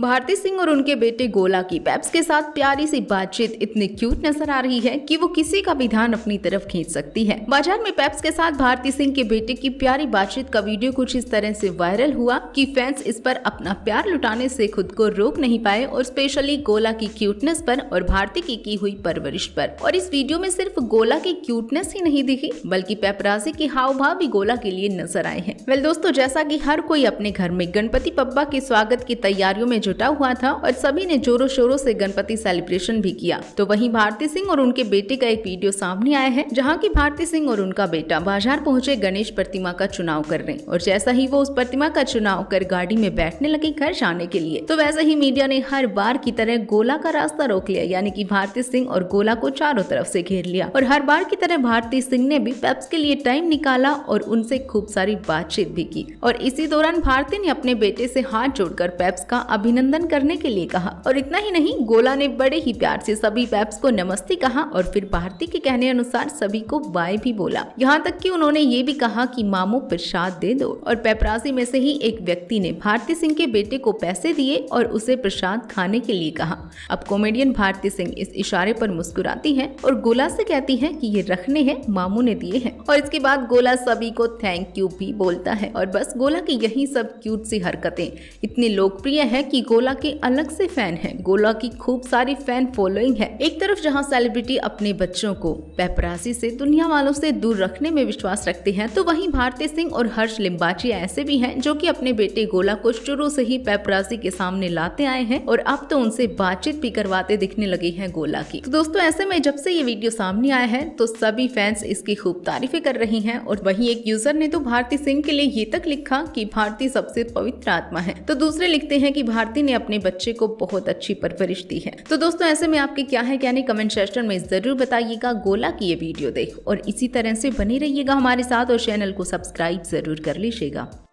भारती सिंह और उनके बेटे गोला की पैप्स के साथ प्यारी सी बातचीत इतनी क्यूट नजर आ रही है कि वो किसी का भी ध्यान अपनी तरफ खींच सकती है बाजार में पैप्स के साथ भारती सिंह के बेटे की प्यारी बातचीत का वीडियो कुछ इस तरह से वायरल हुआ कि फैंस इस पर अपना प्यार लुटाने से खुद को रोक नहीं पाए और स्पेशली गोला की क्यूटनेस पर और भारती की की हुई परवरिश पर और इस वीडियो में सिर्फ गोला की क्यूटनेस ही नहीं दिखी बल्कि पैपराजी के हाव भाव भी गोला के लिए नजर आए हैं वेल दोस्तों जैसा की हर कोई अपने घर में गणपति पप्पा के स्वागत की तैयारियों में जुटा हुआ था और सभी ने जोरों शोरों से गणपति सेलिब्रेशन भी किया तो वहीं भारती सिंह और उनके बेटे का एक वीडियो सामने आया है जहाँ की भारती सिंह और उनका बेटा बाजार पहुंचे गणेश प्रतिमा का चुनाव कर रहे और जैसा ही वो उस प्रतिमा का चुनाव कर गाड़ी में बैठने लगे घर जाने के लिए तो वैसे ही मीडिया ने हर बार की तरह गोला का रास्ता रोक लिया यानी की भारती सिंह और गोला को चारों तरफ से घेर लिया और हर बार की तरह भारती सिंह ने भी पेप्स के लिए टाइम निकाला और उनसे खूब सारी बातचीत भी की और इसी दौरान भारती ने अपने बेटे से हाथ जोड़कर पेप्स का अभिनंदन अभिनंदन करने के लिए कहा और इतना ही नहीं गोला ने बड़े ही प्यार से सभी पैप्स को नमस्ते कहा और फिर भारती के कहने अनुसार सभी को बाय भी बोला यहाँ तक कि उन्होंने ये भी कहा कि मामू प्रसाद दे दो और पेपराजी में से ही एक व्यक्ति ने भारती सिंह के बेटे को पैसे दिए और उसे प्रसाद खाने के लिए कहा अब कॉमेडियन भारती सिंह इस इशारे पर मुस्कुराती है और गोला से कहती है कि ये रखने हैं मामू ने दिए हैं और इसके बाद गोला सभी को थैंक यू भी बोलता है और बस गोला की यही सब क्यूट सी हरकतें इतनी लोकप्रिय है कि गोला के अलग से फैन हैं गोला की खूब सारी फैन फॉलोइंग है एक तरफ जहां सेलिब्रिटी अपने बच्चों को पेपरासी से दुनिया वालों से दूर रखने में विश्वास रखते हैं तो वहीं भारती सिंह और हर्ष लिम्बाची ऐसे भी हैं जो कि अपने बेटे गोला को शुरू से ही पेपरासी के सामने लाते आए हैं और अब तो उनसे बातचीत भी करवाते दिखने लगी है गोला की तो दोस्तों ऐसे में जब से ये वीडियो सामने आया है तो सभी फैंस इसकी खूब तारीफें कर रही हैं और वहीं एक यूजर ने तो भारती सिंह के लिए ये तक लिखा कि भारती सबसे पवित्र आत्मा है तो दूसरे लिखते हैं कि भारती शक्ति ने अपने बच्चे को बहुत अच्छी परवरिश दी है तो दोस्तों ऐसे में आपके क्या है क्या नहीं कमेंट सेक्शन में जरूर बताइएगा गोला की ये वीडियो देख और इसी तरह से बने रहिएगा हमारे साथ और चैनल को सब्सक्राइब जरूर कर लीजिएगा